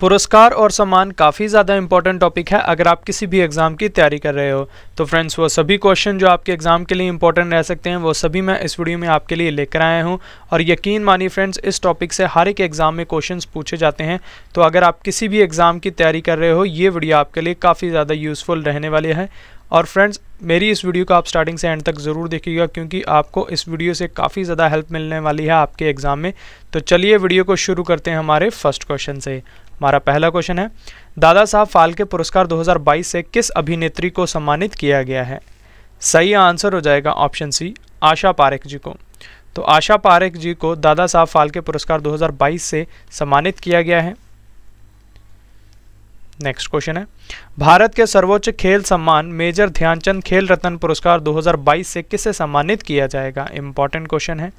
पुरस्कार और सम्मान काफ़ी ज़्यादा इंपॉर्टेंट टॉपिक है अगर आप किसी भी एग्ज़ाम की तैयारी कर रहे हो तो फ्रेंड्स वो सभी क्वेश्चन जो आपके एग्ज़ाम के लिए इंपॉर्टेंट रह सकते हैं वो सभी मैं इस वीडियो में आपके लिए लेकर आया हूँ और यकीन मानिए फ्रेंड्स इस टॉपिक से हर एक एग्ज़ाम में क्वेश्चन पूछे जाते हैं तो अगर आप किसी भी एग्ज़ाम की तैयारी कर रहे हो ये वीडियो आपके लिए काफ़ी ज़्यादा यूज़फुल रहने वाली है और फ्रेंड्स मेरी इस वीडियो को आप स्टार्टिंग से एंड तक ज़रूर देखिएगा क्योंकि आपको इस वीडियो से काफ़ी ज़्यादा हेल्प मिलने वाली है आपके एग्ज़ाम में तो चलिए वीडियो को शुरू करते हैं हमारे फर्स्ट क्वेश्चन से हमारा पहला क्वेश्चन है दादा साहब फाल्के पुरस्कार 2022 से किस अभिनेत्री को सम्मानित किया गया है सही आंसर हो जाएगा ऑप्शन सी आशा पारेख जी को तो आशा पारेख जी को दादा साहब फाल्के पुरस्कार 2022 से सम्मानित किया गया है नेक्स्ट क्वेश्चन है भारत के सर्वोच्च खेल सम्मान मेजर ध्यानचंद खेल रत्न पुरस्कार 2022 से किसे सम्मानित किया जाएगा इंपॉर्टेंट क्वेश्चन है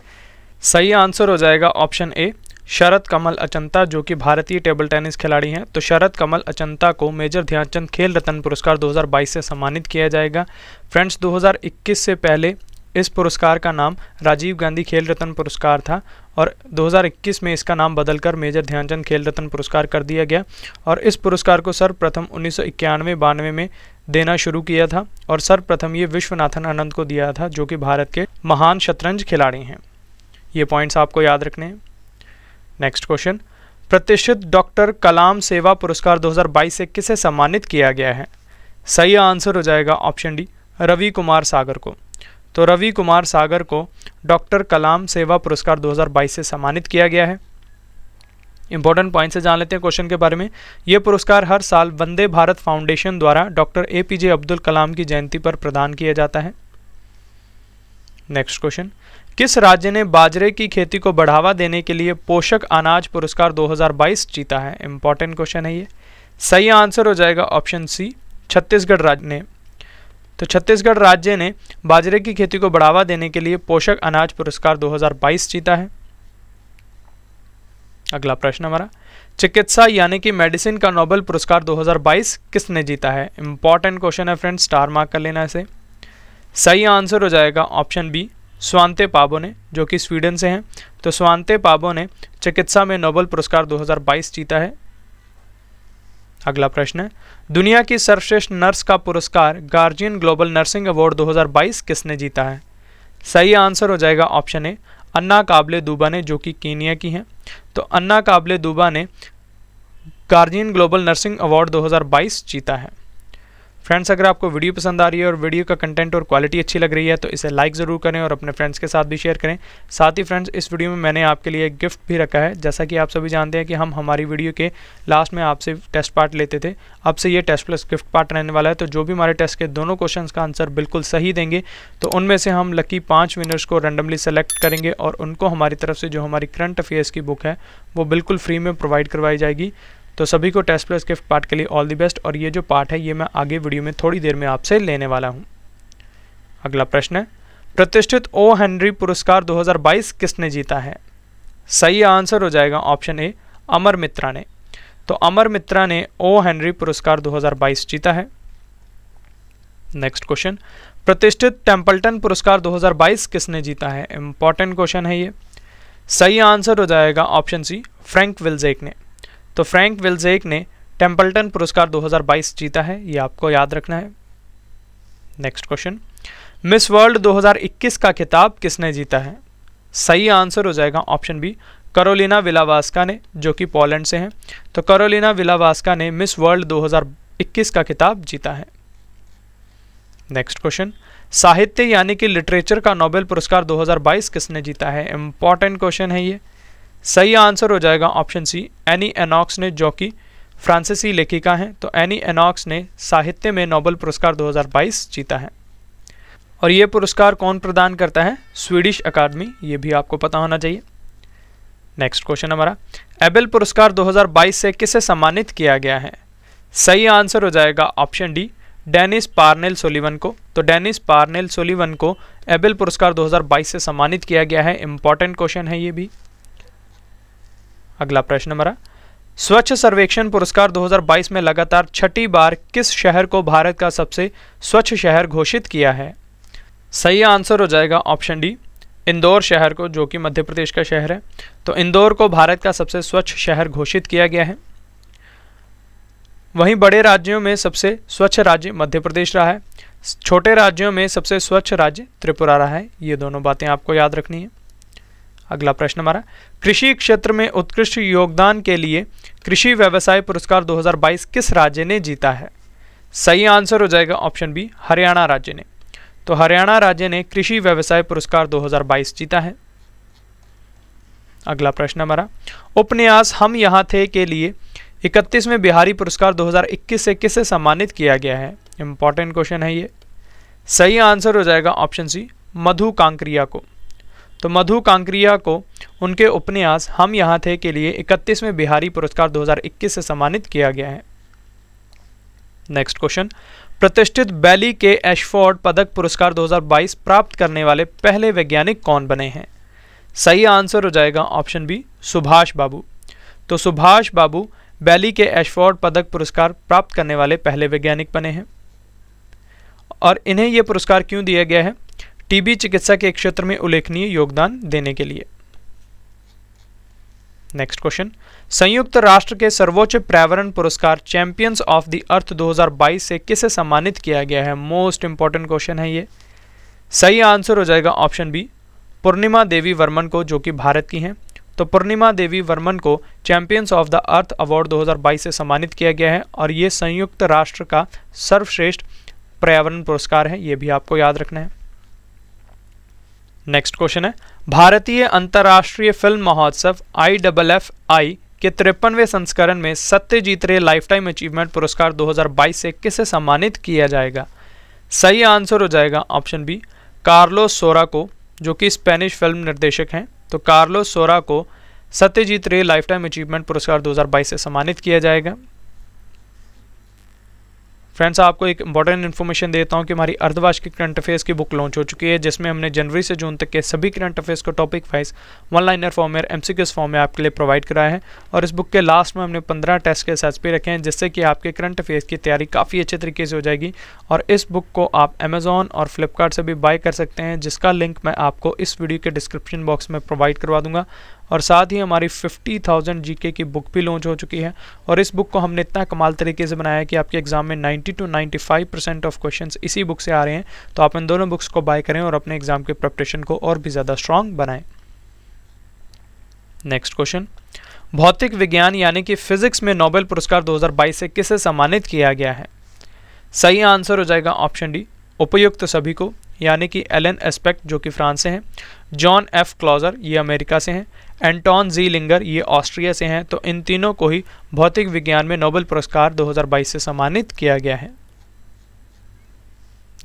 सही आंसर हो जाएगा ऑप्शन ए शरद कमल अचंता जो कि भारतीय टेबल टेनिस खिलाड़ी हैं तो शरद कमल अचंता को मेजर ध्यानचंद खेल रत्न पुरस्कार 2022 से सम्मानित किया जाएगा फ्रेंड्स 2021 से पहले इस पुरस्कार का नाम राजीव गांधी खेल रत्न पुरस्कार था और 2021 में इसका नाम बदलकर मेजर ध्यानचंद खेल रत्न पुरस्कार कर दिया गया और इस पुरस्कार को सर्वप्रथम उन्नीस सौ बानवे में देना शुरू किया था और सर्वप्रथम ये विश्वनाथन आनंद को दिया था जो कि भारत के महान शतरंज खिलाड़ी हैं ये पॉइंट्स आपको याद रखने हैं नेक्स्ट क्वेश्चन प्रतिष्ठित डॉक्टर कलाम सेवा पुरस्कार 2022 से किसे सम्मानित किया गया है सही आंसर हो जाएगा ऑप्शन डी रवि कुमार सागर को तो रवि कुमार सागर को डॉक्टर कलाम सेवा पुरस्कार 2022 से सम्मानित किया गया है इंपॉर्टेंट पॉइंट से जान लेते हैं क्वेश्चन के बारे में यह पुरस्कार हर साल वंदे भारत फाउंडेशन द्वारा doctor A P J Abdul Kalam की जयंती पर प्रदान किया जाता है नेक्स्ट क्वेश्चन किस राज्य ने बाजरे की खेती को बढ़ावा देने के लिए पोषक अनाज पुरस्कार 2022 जीता है इम्पॉर्टेंट क्वेश्चन है ये सही आंसर हो जाएगा ऑप्शन सी छत्तीसगढ़ राज्य ने तो छत्तीसगढ़ राज्य ने बाजरे की खेती को बढ़ावा देने के लिए पोषक अनाज पुरस्कार 2022 जीता है अगला प्रश्न हमारा चिकित्सा यानी कि मेडिसिन का नोबेल पुरस्कार 2022 किसने जीता है इंपॉर्टेंट क्वेश्चन है फ्रेंड स्टार मार्क कर लेना इसे सही आंसर हो जाएगा ऑप्शन बी स्वांते पाबो ने जो कि स्वीडन से हैं तो स्वांते पाबो ने चिकित्सा में नोबल पुरस्कार 2022 जीता है अगला प्रश्न है दुनिया की सर्वश्रेष्ठ नर्स का पुरस्कार गार्जियन ग्लोबल नर्सिंग अवार्ड 2022 किसने जीता है सही आंसर हो जाएगा ऑप्शन ए अन्ना काबले दुबा ने जो कि कीनिया की हैं तो अन्ना काबले दुबा ने गार्जियन ग्लोबल नर्सिंग अवार्ड 2022 जीता है फ्रेंड्स अगर आपको वीडियो पसंद आ रही है और वीडियो का कंटेंट और क्वालिटी अच्छी लग रही है तो इसे लाइक ज़रूर करें और अपने फ्रेंड्स के साथ भी शेयर करें साथ ही फ्रेंड्स इस वीडियो में मैंने आपके लिए एक गिफ्ट भी रखा है जैसा कि आप सभी जानते हैं कि हम हमारी वीडियो के लास्ट में आपसे टेस्ट पार्ट लेते थे आपसे ये टेस्ट प्लस गिफ्ट पार्ट रहने वाला है तो जो भी हमारे टेस्ट के दोनों क्वेश्चन का आंसर बिल्कुल सही देंगे तो उनमें से हम लकी पाँच विनर्स को रेंडमली सेलेक्ट करेंगे और उनको हमारी तरफ से जो हमारी करंट अफेयर्स की बुक है वो बिल्कुल फ्री में प्रोवाइड करवाई जाएगी तो सभी को टेस्ट प्लस गिफ्ट पार्ट के लिए ऑल दी बेस्ट और ये जो पार्ट है ये मैं आगे वीडियो में थोड़ी देर में आपसे लेने वाला हूँ अगला प्रश्न है प्रतिष्ठित ओ हेनरी पुरस्कार 2022 किसने जीता है सही आंसर हो जाएगा ऑप्शन ए अमर मित्रा ने तो अमर मित्रा ने ओ हेनरी पुरस्कार 2022 जीता है नेक्स्ट क्वेश्चन प्रतिष्ठित टेम्पल्टन पुरस्कार 2022 किसने जीता है इंपॉर्टेंट क्वेश्चन है ये सही आंसर हो जाएगा ऑप्शन सी फ्रैंक विल्जेक ने तो फ्रैंक विल्जेक ने टेम्पल्टन पुरस्कार 2022 जीता है ये आपको याद रखना है नेक्स्ट क्वेश्चन मिस वर्ल्ड 2021 का खिताब किसने जीता है सही आंसर हो जाएगा ऑप्शन बी करोलिना विलावास्का ने जो कि पोलैंड से हैं तो करोलिना विलावास्का ने मिस वर्ल्ड 2021 का खिताब जीता है नेक्स्ट क्वेश्चन साहित्य यानी कि लिटरेचर का नोबेल पुरस्कार 2022 किसने जीता है इंपॉर्टेंट क्वेश्चन है ये सही आंसर हो जाएगा ऑप्शन सी एनी एनॉक्स ने जो कि फ्रांसीसी लेखिका हैं तो एनी एनॉक्स ने साहित्य में नोबल पुरस्कार 2022 जीता है और ये पुरस्कार कौन प्रदान करता है स्वीडिश अकादमी ये भी आपको पता होना चाहिए नेक्स्ट क्वेश्चन हमारा एबेल पुरस्कार 2022 से किसे सम्मानित किया गया है सही आंसर हो जाएगा option D Dennis Parnell Sullivan को तो डेनिस पार्नेल सोलिवन को एबेल पुरस्कार 2022 से सम्मानित किया गया है इंपॉर्टेंट क्वेश्चन है ये भी अगला प्रश्न हमारा स्वच्छ सर्वेक्षण पुरस्कार 2022 में लगातार छठी बार किस शहर को भारत का सबसे स्वच्छ शहर घोषित किया है सही आंसर हो जाएगा ऑप्शन डी इंदौर शहर को जो कि मध्य प्रदेश का शहर है तो इंदौर को भारत का सबसे स्वच्छ शहर घोषित किया गया है वहीं बड़े राज्यों में सबसे स्वच्छ राज्य मध्य प्रदेश रहा है छोटे राज्यों में सबसे स्वच्छ राज्य त्रिपुरा रहा है ये दोनों बातें आपको याद रखनी है अगला प्रश्न हमारा कृषि क्षेत्र में उत्कृष्ट योगदान के लिए कृषि व्यवसाय पुरस्कार 2022 किस राज्य ने जीता है सही आंसर हो जाएगा ऑप्शन बी हरियाणा राज्य ने तो हरियाणा राज्य ने कृषि व्यवसाय पुरस्कार 2022 जीता है अगला प्रश्न हमारा उपन्यास हम यहाँ थे के लिए इकतीसवें बिहारी पुरस्कार 2021 से किसे सम्मानित किया गया है इंपॉर्टेंट क्वेश्चन है ये सही आंसर हो जाएगा ऑप्शन सी मधु कांकरिया को तो मधु कांकरिया को उनके उपन्यास हम यहाँ थे के लिए इकतीसवें बिहारी पुरस्कार 2021 से सम्मानित किया गया है नेक्स्ट क्वेश्चन प्रतिष्ठित बैली के एशफोर्ड पदक पुरस्कार 2022 प्राप्त करने वाले पहले वैज्ञानिक कौन बने हैं सही आंसर हो जाएगा ऑप्शन बी सुभाष बाबू तो सुभाष बाबू बैली के एशफोर्ड पदक पुरस्कार प्राप्त करने वाले पहले वैज्ञानिक बने हैं और इन्हें यह पुरस्कार क्यों दिया गया है टीबी चिकित्सा के क्षेत्र में उल्लेखनीय योगदान देने के लिए नेक्स्ट क्वेश्चन संयुक्त राष्ट्र के सर्वोच्च पर्यावरण पुरस्कार चैंपियंस ऑफ द अर्थ 2022 से किसे सम्मानित किया गया है मोस्ट इंपॉर्टेंट क्वेश्चन है ये सही आंसर हो जाएगा ऑप्शन बी पूर्णिमा देवी वर्मन को जो कि भारत की हैं तो पूर्णिमा देवी वर्मन को champions of the earth award 2022 से सम्मानित किया गया है और ये संयुक्त राष्ट्र का सर्वश्रेष्ठ पर्यावरण पुरस्कार है ये भी आपको याद रखना है नेक्स्ट क्वेश्चन है भारतीय अंतर्राष्ट्रीय फिल्म महोत्सव आई डबल एफ आई के तिरपनवे संस्करण में सत्यजीत रे लाइफ टाइम अचीवमेंट पुरस्कार 2022 से किसे सम्मानित किया जाएगा सही आंसर हो जाएगा ऑप्शन बी कार्लो सोरा को जो कि स्पेनिश फिल्म निर्देशक हैं तो कार्लो सोरा को सत्यजीत रे लाइफ टाइम अचीवमेंट पुरस्कार 2022 से सम्मानित किया जाएगा फ्रेंड्स आपको एक इंपॉर्टेंट इन्फॉर्मेशन देता हूँ कि हमारी अर्धवार्ष की करंट अफेयर्स की बुक लॉन्च हो चुकी है जिसमें हमने जनवरी से जून तक के सभी करंट अफेयर्स को topic wise one liner form में एम फॉर्म में आपके लिए प्रोवाइड कराया है और इस बुक के लास्ट में हमने पंद्रह टेस्ट के एस रखे हैं जिससे कि आपके करंट अफेयर्स की तैयारी काफ़ी अच्छे तरीके से हो जाएगी और इस बुक को आप अमेजोन और फ्लिपकार्ट से भी बाय कर सकते हैं जिसका लिंक मैं आपको इस वीडियो के डिस्क्रिप्शन बॉक्स में प्रोवाइड करवा दूँगा और साथ ही हमारी 50,000 थाउजेंड जीके की बुक भी लॉन्च हो चुकी है और इस बुक को हमने इतना कमाल तरीके से बनाया है कि आपके एग्जाम में 90 टू 95 परसेंट ऑफ क्वेश्चंस इसी बुक से आ रहे हैं तो आप इन दोनों बुक्स को बाय करें और अपने एग्जाम के प्रपरेशन को और भी ज़्यादा स्ट्रांग बनाएं नेक्स्ट क्वेश्चन भौतिक विज्ञान यानी कि फिजिक्स में नोबेल पुरस्कार दो से किसे सम्मानित किया गया है सही आंसर हो जाएगा ऑप्शन डी उपयुक्त सभी को यानी कि एलन एस्पेक्ट जो कि फ्रांस से हैं जॉन एफ क्लॉजर ये अमेरिका से हैं एंटोन जी लिंगर ये ऑस्ट्रिया से हैं तो इन तीनों को ही भौतिक विज्ञान में नोबेल पुरस्कार 2022 से सम्मानित किया गया है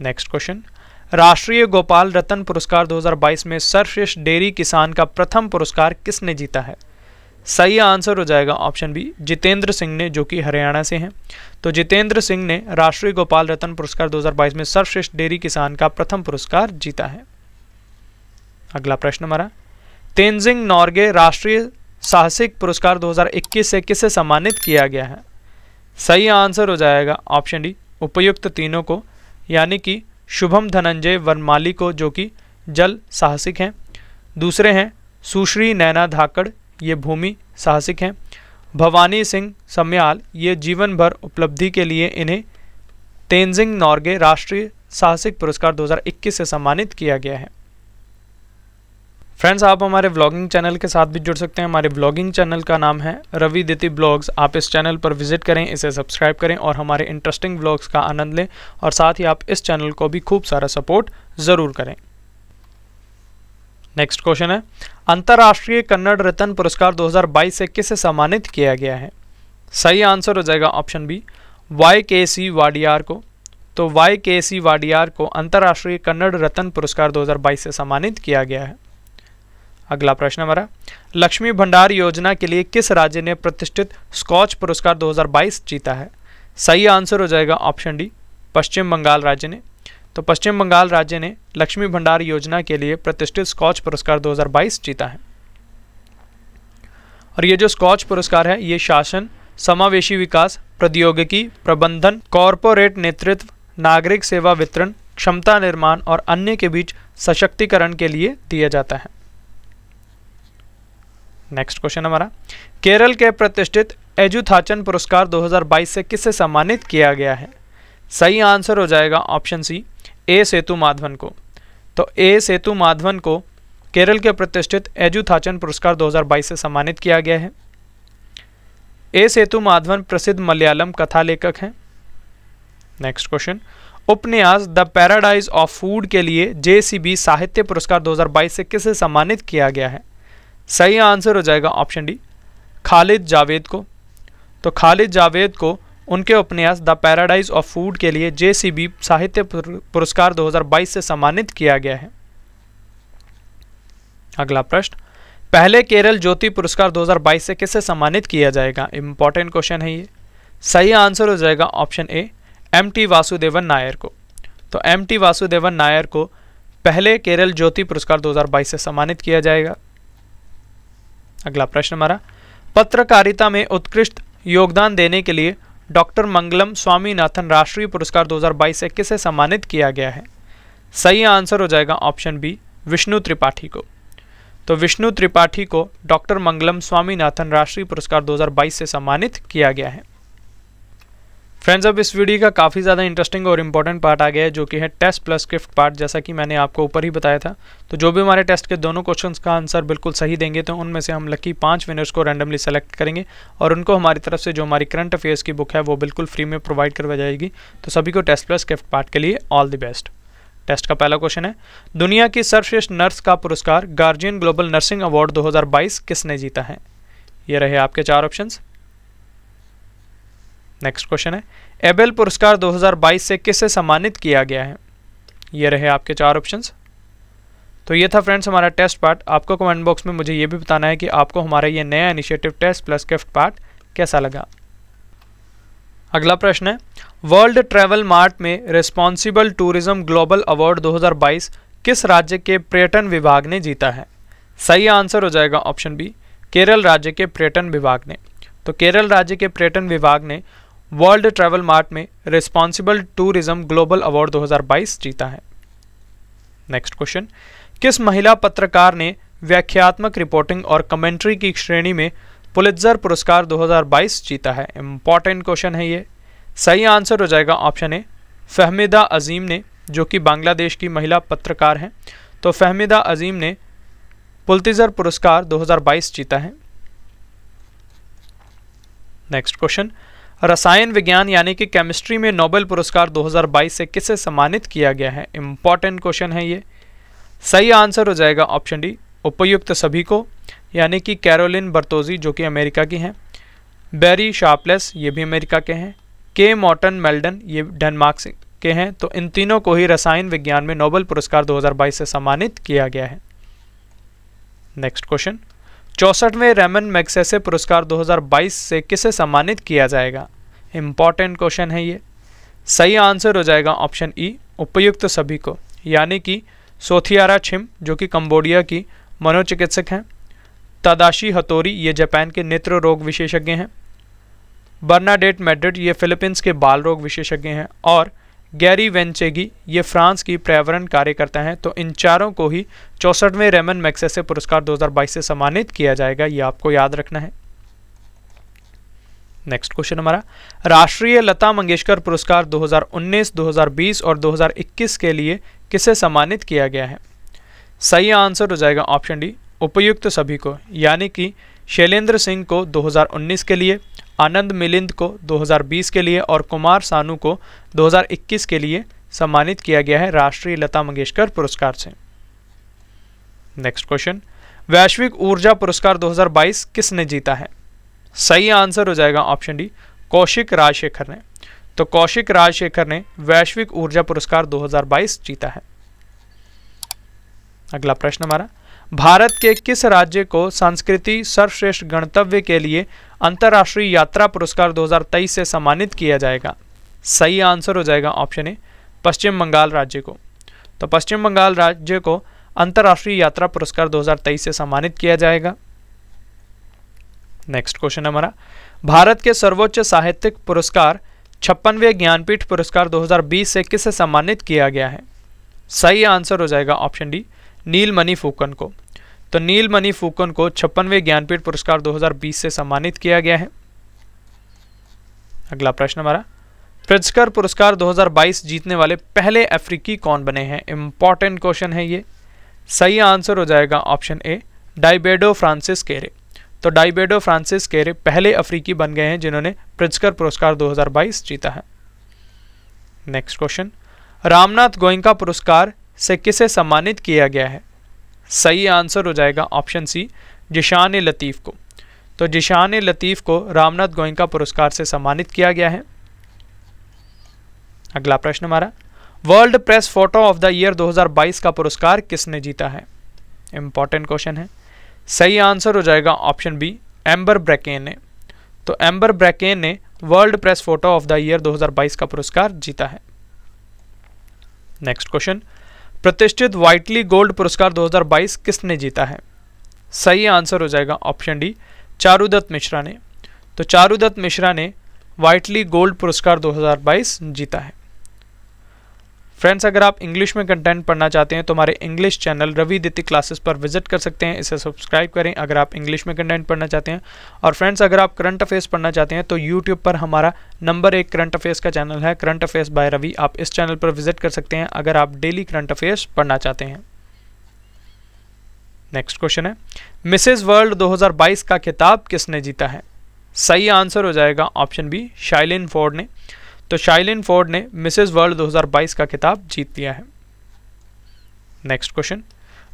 नेक्स्ट क्वेश्चन राष्ट्रीय गोपाल रतन पुरस्कार 2022 में सर्वश्रेष्ठ डेयरी किसान का प्रथम पुरस्कार किसने जीता है सही आंसर हो जाएगा ऑप्शन बी जितेंद्र सिंह ने जो कि हरियाणा से हैं तो जितेंद्र सिंह ने राष्ट्रीय गोपाल रत्न पुरस्कार 2022 में सर्वश्रेष्ठ डेयरी किसान का प्रथम पुरस्कार जीता है अगला प्रश्न हमारा तेंजिंग नॉर्गे राष्ट्रीय साहसिक पुरस्कार 2021 से किसे सम्मानित किया गया है सही आंसर हो जाएगा ऑप्शन डी उपयुक्त तीनों को यानी कि शुभम धनंजय वनमाली को जो कि जल साहसिक हैं दूसरे हैं सुश्री नैना धाकड़ ये भूमि साहसिक हैं भवानी सिंह सम्याल ये जीवन भर उपलब्धि के लिए इन्हें तेंजिंग नॉर्गे राष्ट्रीय साहसिक पुरस्कार 2021 से सम्मानित किया गया है फ्रेंड्स आप हमारे व्लॉगिंग चैनल के साथ भी जुड़ सकते हैं हमारे व्लॉगिंग चैनल का नाम है रवि दिति ब्लॉग्स आप इस चैनल पर विजिट करें इसे सब्सक्राइब करें और हमारे इंटरेस्टिंग ब्लॉग्स का आनंद लें और साथ ही आप इस चैनल को भी खूब सारा सपोर्ट ज़रूर करें नेक्स्ट क्वेश्चन है अंतर्राष्ट्रीय कन्नड़ रत्न पुरस्कार 2022 से किसे सम्मानित किया गया है सही आंसर हो जाएगा ऑप्शन बी वाई के सी वाडियार को तो वाई के सी वाडियार को अंतर्राष्ट्रीय कन्नड़ रत्न पुरस्कार 2022 से सम्मानित किया गया है अगला प्रश्न हमारा लक्ष्मी भंडार योजना के लिए किस राज्य ने प्रतिष्ठित स्कॉच पुरस्कार 2022 जीता है सही आंसर हो जाएगा ऑप्शन डी पश्चिम बंगाल राज्य ने तो पश्चिम बंगाल राज्य ने लक्ष्मी भंडार योजना के लिए प्रतिष्ठित स्कॉच पुरस्कार 2022 जीता है और ये जो स्कॉच पुरस्कार है ये शासन समावेशी विकास प्रौद्योगिकी प्रबंधन कॉरपोरेट नेतृत्व नागरिक सेवा वितरण क्षमता निर्माण और अन्य के बीच सशक्तिकरण के लिए दिया जाता है नेक्स्ट क्वेश्चन हमारा केरल के प्रतिष्ठित एजुथाचन पुरस्कार 2022 से किससे सम्मानित किया गया है सही आंसर हो जाएगा ऑप्शन सी ए सेतु माधवन को तो ए सेतु माधवन को केरल के प्रतिष्ठित एजुथाचन पुरस्कार 2022 से सम्मानित किया गया है ए सेतु माधवन प्रसिद्ध मलयालम कथा लेखक हैं नेक्स्ट क्वेश्चन उपन्यास द पैराडाइज ऑफ फूड के लिए जेसीबी साहित्य पुरस्कार 2022 से किसे सम्मानित किया गया है सही आंसर हो जाएगा ऑप्शन डी खालिद जावेद को तो खालिद जावेद को उनके उपन्यास द पैराडाइज ऑफ फूड के लिए जे साहित्य पुरस्कार 2022 से सम्मानित किया गया है अगला प्रश्न पहले केरल ज्योति पुरस्कार 2022 से किसे सम्मानित किया जाएगा इंपॉर्टेंट क्वेश्चन है ये सही आंसर हो जाएगा option A M T Vasudevan Nair को तो एम टी वासुदेवन नायर को पहले केरल ज्योति पुरस्कार 2022 से सम्मानित किया जाएगा अगला प्रश्न हमारा पत्रकारिता में उत्कृष्ट योगदान देने के लिए डॉक्टर मंगलम स्वामीनाथन राष्ट्रीय पुरस्कार 2022 से किसे सम्मानित किया गया है सही आंसर हो जाएगा ऑप्शन बी विष्णु त्रिपाठी को तो विष्णु त्रिपाठी को डॉक्टर मंगलम स्वामीनाथन राष्ट्रीय पुरस्कार 2022 से सम्मानित किया गया है फ्रेंड्स अब इस वीडियो का काफ़ी ज़्यादा इंटरेस्टिंग और इम्पॉर्टेंट पार्ट आ गया है जो कि है टेस्ट प्लस गिफ्ट पार्ट जैसा कि मैंने आपको ऊपर ही बताया था तो जो भी हमारे टेस्ट के दोनों क्वेश्चंस का आंसर बिल्कुल सही देंगे तो उनमें से हम लकी पांच विनर्स को रैंडमली सेलेक्ट करेंगे और उनको हमारी तरफ से जो हमारी करंट अफेयर्स की बुक है वो बिल्कुल फ्री में प्रोवाइड करवा जाएगी तो सभी को टेस्ट प्लस गिफ्ट पार्ट के लिए ऑल द बेस्ट टेस्ट का पहला क्वेश्चन है दुनिया की सर्वश्रेष्ठ नर्स का पुरस्कार गार्जियन ग्लोबल नर्सिंग अवार्ड दो किसने जीता है ये रहे आपके चार ऑप्शंस नेक्स्ट क्वेश्चन है एबेल पुरस्कार 2022 से किसे सम्मानित किया गया है ये रहे आपके चार ऑप्शंस तो ये था फ्रेंड्स हमारा टेस्ट पार्ट आपको कमेंट बॉक्स में मुझे ये भी बताना है कि आपको हमारा ये नया initiative test plus gift part कैसा लगा अगला प्रश्न है वर्ल्ड ट्रैवल मार्ट में रिस्पॉन्सिबल टूरिज्म ग्लोबल अवार्ड 2022 किस राज्य के पर्यटन विभाग ने जीता है सही आंसर हो जाएगा ऑप्शन बी केरल राज्य के पर्यटन विभाग ने तो केरल राज्य के पर्यटन विभाग ने वर्ल्ड ट्रैवल मार्ट में रिस्पॉन्सिबल टूरिज्म ग्लोबल अवार्ड 2022 जीता है नेक्स्ट क्वेश्चन किस महिला पत्रकार ने व्याख्यात्मक रिपोर्टिंग और कमेंट्री की श्रेणी में पुलित्जर पुरस्कार 2022 जीता है इम्पॉर्टेंट क्वेश्चन है ये सही आंसर हो जाएगा ऑप्शन ए फहमिदा अजीम ने जो कि बांग्लादेश की महिला पत्रकार हैं तो फहमिदा अजीम ने पुलतिज़र पुरस्कार 2022 जीता है नेक्स्ट क्वेश्चन रसायन विज्ञान यानी कि केमिस्ट्री में नोबेल पुरस्कार 2022 से किसे सम्मानित किया गया है इम्पॉर्टेंट क्वेश्चन है ये सही आंसर हो जाएगा ऑप्शन डी उपयुक्त सभी को यानी कि कैरोलिन बर्तोजी जो कि अमेरिका की हैं बेरी शार्पलेस ये भी अमेरिका के हैं के मॉटन मेल्डन ये डेनमार्क के हैं तो इन तीनों को ही रसायन विज्ञान में नोबेल पुरस्कार 2022 से सम्मानित किया गया है नेक्स्ट क्वेश्चन चौसठवें रेमन मैक्सेसे पुरस्कार 2022 से किसे सम्मानित किया जाएगा इम्पॉर्टेंट क्वेश्चन है ये सही आंसर हो जाएगा ऑप्शन ई e, उपयुक्त सभी को यानी कि सोथियारा छिम जो कि कंबोडिया की मनोचिकित्सक हैं तादाशी हतोरी ये जापान के नेत्र रोग विशेषज्ञ हैं बर्नाडेट मेड्रिड ये फिलीपींस के बाल रोग विशेषज्ञ हैं और गैरी वेंचेगी ये फ्रांस की पर्यावरण कार्यकर्ता हैं तो इन चारों को ही चौसठवें रेमन मैक्सेसे पुरस्कार 2022 से सम्मानित किया जाएगा ये आपको याद रखना है नेक्स्ट क्वेश्चन हमारा राष्ट्रीय लता मंगेशकर पुरस्कार 2019, 2020 और 2021 के लिए किसे सम्मानित किया गया है सही आंसर हो जाएगा ऑप्शन डी उपयुक्त सभी को यानी कि शैलेंद्र सिंह को 2019 के लिए आनंद मिलिंद को 2020 के लिए और कुमार सानू को 2021 के लिए सम्मानित किया गया है राष्ट्रीय लता मंगेशकर पुरस्कार से नेक्स्ट क्वेश्चन वैश्विक ऊर्जा पुरस्कार 2022 किसने जीता है सही आंसर हो जाएगा ऑप्शन डी कौशिक राजशेखर ने तो कौशिक राजशेखर ने वैश्विक ऊर्जा पुरस्कार 2022 जीता है अगला प्रश्न हमारा भारत के किस राज्य को संस्कृति सर्वश्रेष्ठ गणतव्य के लिए अंतर्राष्ट्रीय यात्रा पुरस्कार 2023 से सम्मानित किया जाएगा सही आंसर हो जाएगा ऑप्शन ए पश्चिम बंगाल राज्य को तो पश्चिम बंगाल राज्य को अंतर्राष्ट्रीय यात्रा पुरस्कार 2023 से सम्मानित किया जाएगा नेक्स्ट क्वेश्चन हमारा भारत के सर्वोच्च साहित्यिक पुरस्कार छप्पनवे ज्ञानपीठ पुरस्कार 2020 से किसे सम्मानित किया गया है सही आंसर हो जाएगा option D Nilmani Phukan को तो नील मनी फूकन को छप्पनवे ज्ञानपीठ पुरस्कार 2020 से सम्मानित किया गया है अगला प्रश्न हमारा प्रिजकर पुरस्कार 2022 जीतने वाले पहले अफ्रीकी कौन बने हैं इंपॉर्टेंट क्वेश्चन है ये सही आंसर हो जाएगा ऑप्शन ए डाइबेडो फ्रांसिस केरे तो डाइबेडो फ्रांसिस केरे पहले अफ्रीकी बन गए हैं जिन्होंने प्रिजकर पुरस्कार 2022 जीता है नेक्स्ट क्वेश्चन रामनाथ गोयंका पुरस्कार से किसे सम्मानित किया गया है सही आंसर हो जाएगा ऑप्शन सी जिशान लतीफ़ को तो जिशान लतीफ़ को रामनाथ गोयंका पुरस्कार से सम्मानित किया गया है अगला प्रश्न हमारा world press photo of the year 2022 का पुरस्कार किसने जीता है इम्पॉर्टेंट क्वेश्चन है सही आंसर हो जाएगा ऑप्शन बी एम्बर ब्रैकेन ने तो एम्बर ब्रैकेन ने world press photo of the year 2022 का पुरस्कार जीता है नेक्स्ट क्वेश्चन प्रतिष्ठित वाइटली गोल्ड पुरस्कार 2022 किसने जीता है सही आंसर हो जाएगा ऑप्शन डी चारूदत्त मिश्रा ने तो चारूदत्त मिश्रा ने वाइटली गोल्ड पुरस्कार 2022 जीता है फ्रेंड्स अगर आप इंग्लिश में कंटेंट पढ़ना चाहते हैं तो हमारे इंग्लिश चैनल रवि दित्य क्लासेस पर विजिट कर सकते हैं इसे सब्सक्राइब करें अगर आप इंग्लिश में कंटेंट पढ़ना चाहते हैं और फ्रेंड्स अगर आप करंट अफेयर्स पढ़ना चाहते हैं तो यूट्यूब पर हमारा नंबर एक करंट अफेयर्स का चैनल है करंट अफेयर्स बाय रवि आप इस चैनल पर विजिट कर सकते हैं अगर आप डेली करंट अफेयर्स पढ़ना चाहते हैं नेक्स्ट क्वेश्चन है मिसेज वर्ल्ड 2022 का खिताब किसने जीता है सही आंसर हो जाएगा ऑप्शन बी शाइलिन फोर्ड ने तो शाइलिन फोर्ड ने मिसेस वर्ल्ड 2022 का खिताब जीत लिया है नेक्स्ट क्वेश्चन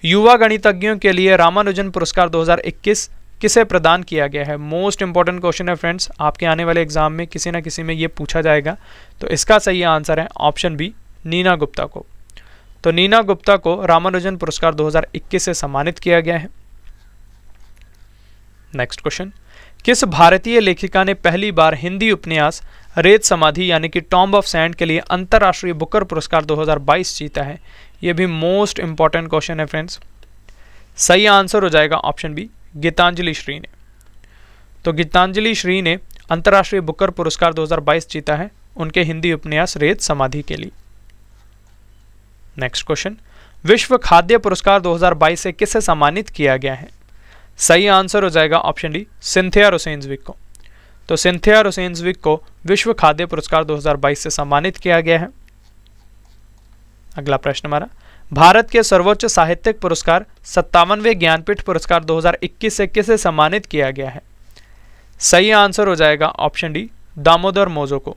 युवा गणितज्ञों के लिए रामानुजन पुरस्कार 2021 किसे प्रदान किया गया है मोस्ट इंपॉर्टेंट क्वेश्चन है फ्रेंड्स आपके आने वाले एग्जाम में किसी ना किसी में ये पूछा जाएगा तो इसका सही आंसर है ऑप्शन बी नीना गुप्ता को तो नीना गुप्ता को रामानुजन पुरस्कार 2021 से सम्मानित किया गया है नेक्स्ट क्वेश्चन किस भारतीय लेखिका ने पहली बार हिंदी उपन्यास रेत समाधि यानी कि टॉम्ब ऑफ सैंड के लिए अंतर्राष्ट्रीय बुकर पुरस्कार 2022 जीता है यह भी मोस्ट इंपॉर्टेंट क्वेश्चन है फ्रेंड्स सही आंसर हो जाएगा ऑप्शन बी गीतांजलि श्री ने तो गीतांजलि श्री ने अंतर्राष्ट्रीय बुकर पुरस्कार 2022 जीता है उनके हिंदी उपन्यास रेत समाधि के लिए नेक्स्ट क्वेश्चन विश्व खाद्य पुरस्कार 2022 से किसे सम्मानित किया गया है सही आंसर हो जाएगा ऑप्शन डी सिंथिया रोसेंसविक को तो सिंथिया रोसेंसविक को विश्व खाद्य पुरस्कार 2022 से सम्मानित किया गया है अगला प्रश्न हमारा भारत के सर्वोच्च साहित्यिक पुरस्कार सत्तावनवे ज्ञानपीठ पुरस्कार 2021 से किसे सम्मानित किया गया है सही आंसर हो जाएगा ऑप्शन डी दामोदर मोजो को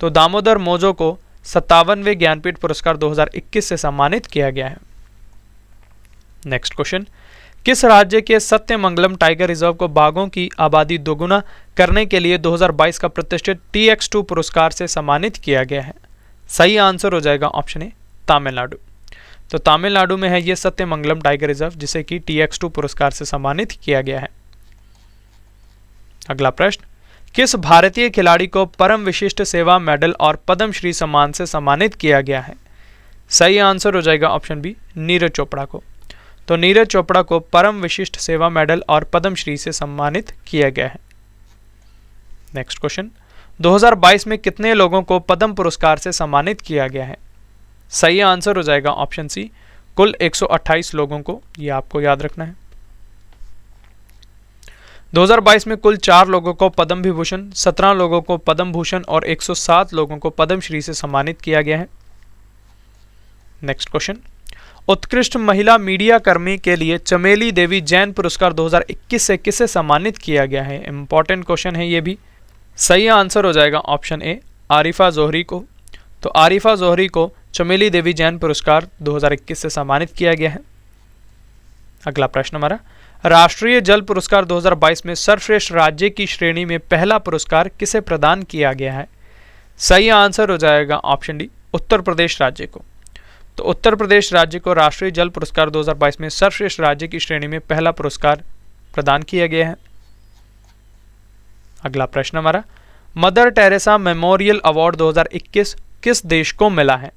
तो दामोदर मोजो को सत्तावनवे ज्ञानपीठ पुरस्कार 2021 से सम्मानित किया गया है नेक्स्ट क्वेश्चन किस राज्य के सत्यमंगलम टाइगर रिजर्व को बाघों की आबादी दोगुना करने के लिए 2022 का प्रतिष्ठित टी एक्स टू पुरस्कार से सम्मानित किया गया है सही आंसर हो जाएगा ऑप्शन ए तमिलनाडु तो तमिलनाडु में है ये सत्यमंगलम टाइगर रिजर्व जिसे कि टी एक्स टू पुरस्कार से सम्मानित किया गया है अगला प्रश्न किस भारतीय खिलाड़ी को परम विशिष्ट सेवा मेडल और पद्मश्री सम्मान से सम्मानित किया गया है सही आंसर हो जाएगा ऑप्शन बी नीरज चोपड़ा को तो नीरज चोपड़ा को परम विशिष्ट सेवा मेडल और पद्मश्री से सम्मानित किया गया है नेक्स्ट क्वेश्चन 2022 में कितने लोगों को पद्म पुरस्कार से सम्मानित किया गया है सही आंसर हो जाएगा ऑप्शन सी कुल 128 लोगों को ये आपको याद रखना है 2022 में कुल चार लोगों को पद्म विभूषण सत्रह लोगों को पद्म भूषण और 107 लोगों को पद्मश्री से सम्मानित किया गया है नेक्स्ट क्वेश्चन उत्कृष्ट महिला मीडिया कर्मी के लिए चमेली देवी जैन पुरस्कार 2021 से किसे सम्मानित किया गया है इम्पॉर्टेंट क्वेश्चन है ये भी सही आंसर हो जाएगा ऑप्शन ए आरिफा जोहरी को तो आरिफा जोहरी को चमेली देवी जैन पुरस्कार 2021 से सम्मानित किया गया है अगला प्रश्न हमारा राष्ट्रीय जल पुरस्कार 2022 में सर्वश्रेष्ठ राज्य की श्रेणी में पहला पुरस्कार किसे प्रदान किया गया है सही आंसर हो जाएगा ऑप्शन डी उत्तर प्रदेश राज्य को तो उत्तर प्रदेश राज्य को राष्ट्रीय जल पुरस्कार 2022 में सर्वश्रेष्ठ राज्य की श्रेणी में पहला पुरस्कार प्रदान किया गया है अगला प्रश्न हमारा मदर टेरेसा मेमोरियल अवार्ड 2021 किस देश को मिला है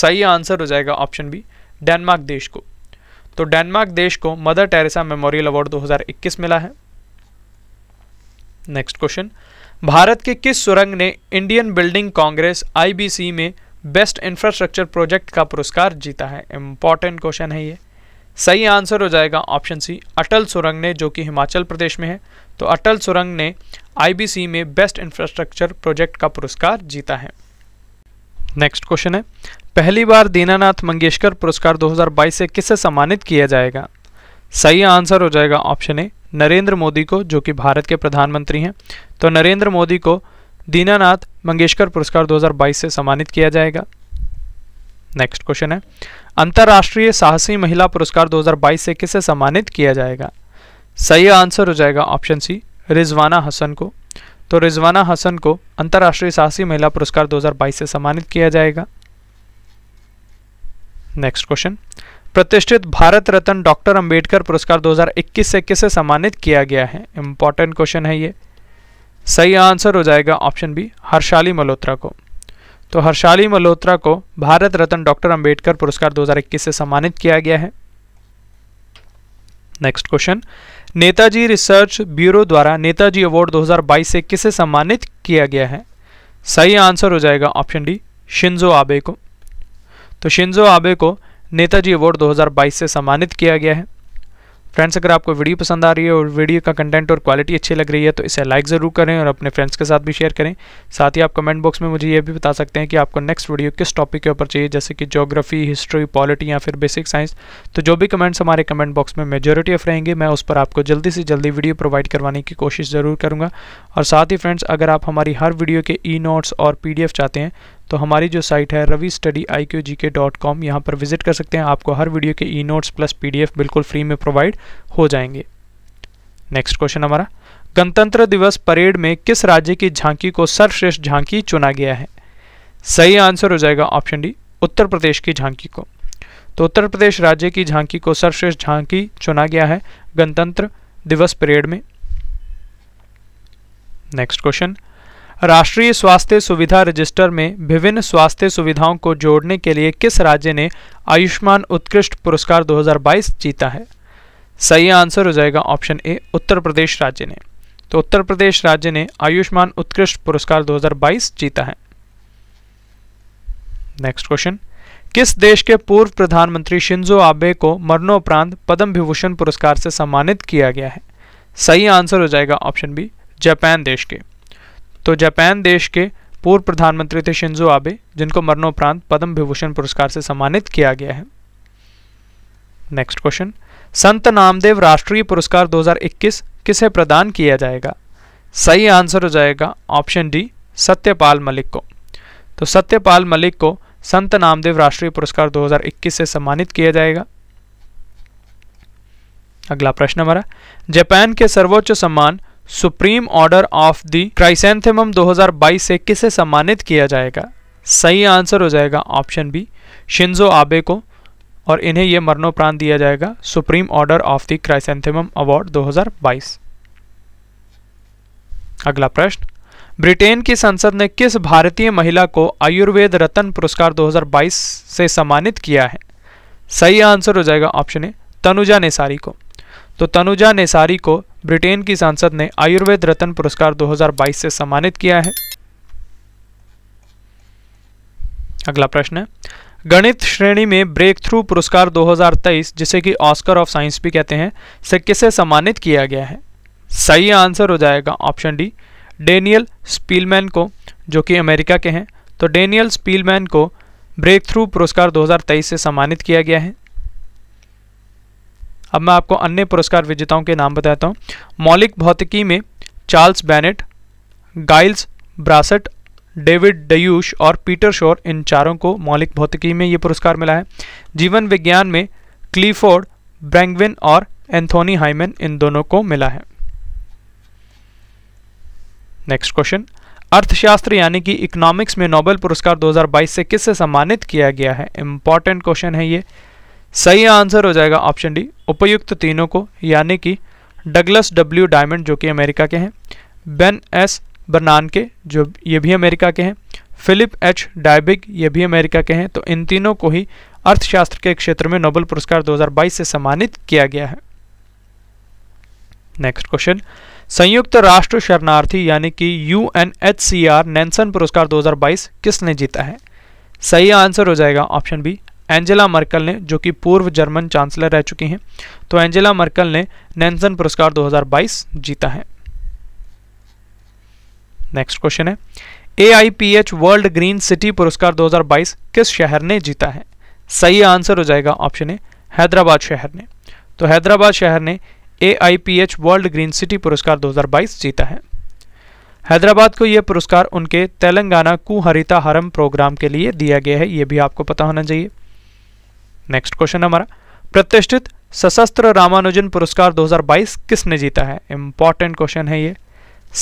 सही आंसर हो जाएगा ऑप्शन बी डेनमार्क देश को तो डेनमार्क देश को मदर टेरेसा मेमोरियल अवार्ड 2021 मिला है नेक्स्ट क्वेश्चन भारत के किस सुरंग ने इंडियन बिल्डिंग कांग्रेस आईबीसी में बेस्ट इंफ्रास्ट्रक्चर प्रोजेक्ट का पुरस्कार जीता है इम्पॉर्टेंट क्वेश्चन है ये सही आंसर हो जाएगा ऑप्शन सी अटल सुरंग ने जो कि हिमाचल प्रदेश में है तो अटल सुरंग ने आईबीसी में बेस्ट इंफ्रास्ट्रक्चर प्रोजेक्ट का पुरस्कार जीता है नेक्स्ट क्वेश्चन है पहली बार दीनानाथ मंगेशकर पुरस्कार 2022 से किसे सम्मानित किया जाएगा सही आंसर हो जाएगा ऑप्शन ए नरेंद्र मोदी को जो कि भारत के प्रधानमंत्री हैं तो नरेंद्र मोदी को दीनानाथ मंगेशकर पुरस्कार 2022 से सम्मानित किया जाएगा नेक्स्ट क्वेश्चन है अंतर्राष्ट्रीय साहसी महिला पुरस्कार 2022 से किसे सम्मानित किया जाएगा सही आंसर हो जाएगा ऑप्शन सी रिजवाना हसन को तो रिजवाना हसन को अंतर्राष्ट्रीय साहसी महिला पुरस्कार 2022 से सम्मानित किया जाएगा नेक्स्ट क्वेश्चन प्रतिष्ठित भारत रत्न डॉक्टर अंबेडकर पुरस्कार 2021 से किसे सम्मानित किया गया है इंपॉर्टेंट क्वेश्चन है ये सही आंसर हो जाएगा ऑप्शन बी हर्षाली मल्होत्रा को तो हर्षाली मल्होत्रा को भारत रत्न डॉक्टर अंबेडकर पुरस्कार 2021 से सम्मानित किया गया है next question Netaji research bureau द्वारा नेताजी अवार्ड 2022 से किसे सम्मानित किया गया है सही आंसर हो जाएगा ऑप्शन डी शिंजो आबे को तो शिंजो आबे को नेताजी अवार्ड 2022 से सम्मानित किया गया है फ्रेंड्स अगर आपको वीडियो पसंद आ रही है और वीडियो का कंटेंट और क्वालिटी अच्छी लग रही है तो इसे लाइक ज़रूर करें और अपने फ्रेंड्स के साथ भी शेयर करें साथ ही आप कमेंट बॉक्स में मुझे ये भी बता सकते हैं कि आपको नेक्स्ट वीडियो किस टॉपिक के ऊपर चाहिए जैसे कि जोग्राफी हिस्ट्री पॉलिटी या फिर बेसिक साइंस तो जो भी कमेंट्स हमारे कमेंट बॉक्स में मेजोरिटी ऑफ रहेंगे मैं उस पर आपको जल्दी से जल्दी वीडियो प्रोवाइड करवाने की कोशिश ज़रूर करूँगा और साथ ही फ्रेंड्स अगर आप हमारी हर वीडियो के ई नोट्स और पी चाहते हैं तो हमारी जो साइट है Ravi study I Q G K dot com यहाँ पर विजिट कर सकते हैं आपको हर वीडियो के E notes plus P D F बिल्कुल फ्री में प्रोवाइड हो जाएंगे नेक्स्ट क्वेश्चन हमारा गणतंत्र दिवस परेड में किस राज्य की झांकी को सर्वश्रेष्ठ झांकी चुना गया है सही आंसर हो जाएगा ऑप्शन डी उत्तर प्रदेश की झांकी को तो उत्तर प्रदेश राज्य की झांकी को सर्वश्रेष्ठ झांकी चुना गया है गणतंत्र दिवस परेड में नेक्स्ट क्वेश्चन राष्ट्रीय स्वास्थ्य सुविधा रजिस्टर में विभिन्न स्वास्थ्य सुविधाओं को जोड़ने के लिए किस राज्य ने आयुष्मान उत्कृष्ट पुरस्कार 2022 जीता है सही आंसर हो जाएगा ऑप्शन ए उत्तर प्रदेश राज्य ने तो उत्तर प्रदेश राज्य ने आयुष्मान उत्कृष्ट पुरस्कार 2022 जीता है नेक्स्ट क्वेश्चन किस देश के पूर्व प्रधानमंत्री शिंजो आबे को मरणोपरांत पद्म विभूषण पुरस्कार से सम्मानित किया गया है सही आंसर हो जाएगा ऑप्शन बी जापान देश के तो जापान देश के पूर्व प्रधानमंत्री थे शिंजो आबे जिनको मरणोपरांत पद्म विभूषण पुरस्कार से सम्मानित किया गया है नेक्स्ट क्वेश्चन संत नामदेव राष्ट्रीय पुरस्कार 2021 किसे प्रदान किया जाएगा सही आंसर हो जाएगा ऑप्शन डी सत्यपाल मलिक को तो सत्यपाल मलिक को संत नामदेव राष्ट्रीय पुरस्कार 2021 से सम्मानित किया जाएगा अगला प्रश्न हमारा जापान के सर्वोच्च सम्मान supreme order of the chrysanthemum 2022 से किसे सम्मानित किया जाएगा सही आंसर हो जाएगा ऑप्शन बी शिंजो आबे को और इन्हें यह मरणोपरांत दिया जाएगा supreme order of the chrysanthemum award 2022 अगला प्रश्न ब्रिटेन की संसद ने किस भारतीय महिला को आयुर्वेद रत्न पुरस्कार 2022 से सम्मानित किया है सही आंसर हो जाएगा ऑप्शन ए तनुजा नेसारी को तो तनुजा नेसारी को ब्रिटेन की सांसद ने आयुर्वेद रत्न पुरस्कार 2022 से सम्मानित किया है अगला प्रश्न है गणित श्रेणी में ब्रेक थ्रू पुरस्कार 2023 जिसे कि ऑस्कर ऑफ साइंस भी कहते हैं से किसे सम्मानित किया गया है सही आंसर हो जाएगा ऑप्शन डी डेनियल स्पीलमैन को जो कि अमेरिका के हैं तो डेनियल स्पीलमैन को ब्रेक थ्रू पुरस्कार 2023 से सम्मानित किया गया है अब मैं आपको अन्य पुरस्कार विजेताओं के नाम बताता हूँ मौलिक भौतिकी में Charles Bennett Gilles Brassard David Deutsch और पीटर शोर इन चारों को मौलिक भौतिकी में ये पुरस्कार मिला है जीवन विज्ञान में क्लीफोर्ड ब्रैंगविन और एंथोनी हाइमेन इन दोनों को मिला है नेक्स्ट क्वेश्चन अर्थशास्त्र यानी कि इकोनॉमिक्स में नोबेल पुरस्कार 2022 से किससे सम्मानित किया गया है इंपॉर्टेंट क्वेश्चन है ये सही आंसर हो जाएगा ऑप्शन डी उपयुक्त तीनों को यानी कि डगलस डब्ल्यू डायमंड जो कि अमेरिका के हैं बेन एस बर्नान के जो ये भी अमेरिका के हैं फिलिप एच डायबिग ये भी अमेरिका के हैं तो इन तीनों को ही अर्थशास्त्र के क्षेत्र में नोबेल पुरस्कार 2022 से सम्मानित किया गया है नेक्स्ट क्वेश्चन संयुक्त राष्ट्र शरणार्थी यानी कि U N H C R Nansen पुरस्कार 2022 किसने जीता है सही आंसर हो जाएगा ऑप्शन बी एंजेला मर्कल ने जो कि पूर्व जर्मन चांसलर रह चुकी हैं तो एंजेला मर्कल ने नैनसन पुरस्कार 2022 जीता है नेक्स्ट क्वेश्चन है एआईपीएच वर्ल्ड ग्रीन सिटी पुरस्कार 2022 किस शहर ने जीता है सही आंसर हो जाएगा ऑप्शन ए हैदराबाद शहर ने तो हैदराबाद शहर ने एच वर्ल्ड ग्रीन सिटी पुरस्कार दो जीता है हैदराबाद को यह पुरस्कार उनके तेलंगाना कुहरिता हरम प्रोग्राम के लिए दिया गया है यह भी आपको पता होना चाहिए नेक्स्ट क्वेश्चन हमारा प्रतिष्ठित सशस्त्र रामानुजन पुरस्कार 2022 किसने जीता है इंपॉर्टेंट क्वेश्चन है ये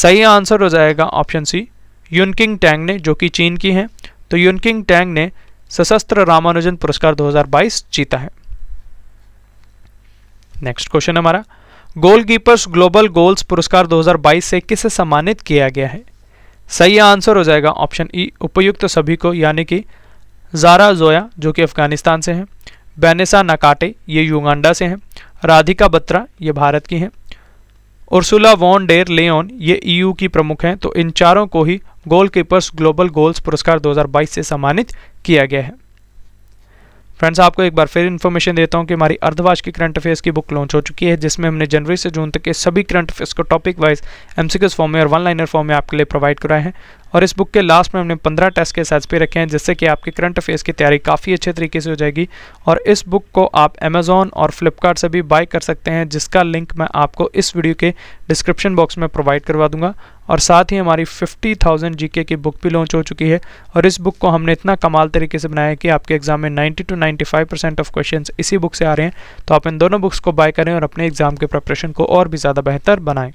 सही आंसर हो जाएगा ऑप्शन सी यूनकिंग टैंग ने जो कि चीन की हैं तो यूनकिंग टैंग ने सशस्त्र रामानुजन पुरस्कार 2022 जीता है नेक्स्ट क्वेश्चन हमारा गोलकीपर्स ग्लोबल गोल्स पुरस्कार 2022 से किसे सम्मानित किया गया है सही आंसर हो जाएगा ऑप्शन ई e, उपयुक्त सभी को यानी कि जारा जोया जो कि अफ़गानिस्तान से हैं बेनेसा नकाटे ये युगांडा से हैं राधिका बत्रा ये भारत की हैं उर्सुला वॉन डेर लेन ये ईयू की प्रमुख हैं तो इन चारों को ही गोलकीपर्स ग्लोबल गोल्स पुरस्कार 2022 से सम्मानित किया गया है फ्रेंड्स आपको एक बार फिर इन्फॉर्मेशन देता हूं कि हमारी अर्धवार्ष की करंट अफेयर्स की बुक लॉन्च हो चुकी है जिसमें हमने जनवरी से जून तक के सभी करंट अफेयर्स को टॉपिक वाइज एमसीक्यूज फॉर्म में और वन लाइनर फॉर्म में आपके लिए प्रोवाइड कराए हैं और इस बुक के लास्ट में हमने पंद्रह टेस्ट के एच पे रखे हैं जिससे कि आपके करंट अफेयर्स की तैयारी काफ़ी अच्छे तरीके से हो जाएगी और इस बुक को आप अमेज़ोन और फ्लिपकार्ट से भी बाई कर सकते हैं जिसका लिंक मैं आपको इस वीडियो के डिस्क्रिप्शन बॉक्स में प्रोवाइड करवा दूंगा और साथ ही हमारी 50,000 जी की बुक भी लॉन्च हो चुकी है और इस बुक को हमने इतना कमाल तरीके से बनाया कि आपके एग्जाम में 90 टू 95 परसेंट ऑफ क्वेश्चन इसी बुक से आ रहे हैं तो आप इन दोनों बुक्स को बाय करें और अपने एग्जाम के प्रिपरेशन को और भी ज़्यादा बेहतर बनाएं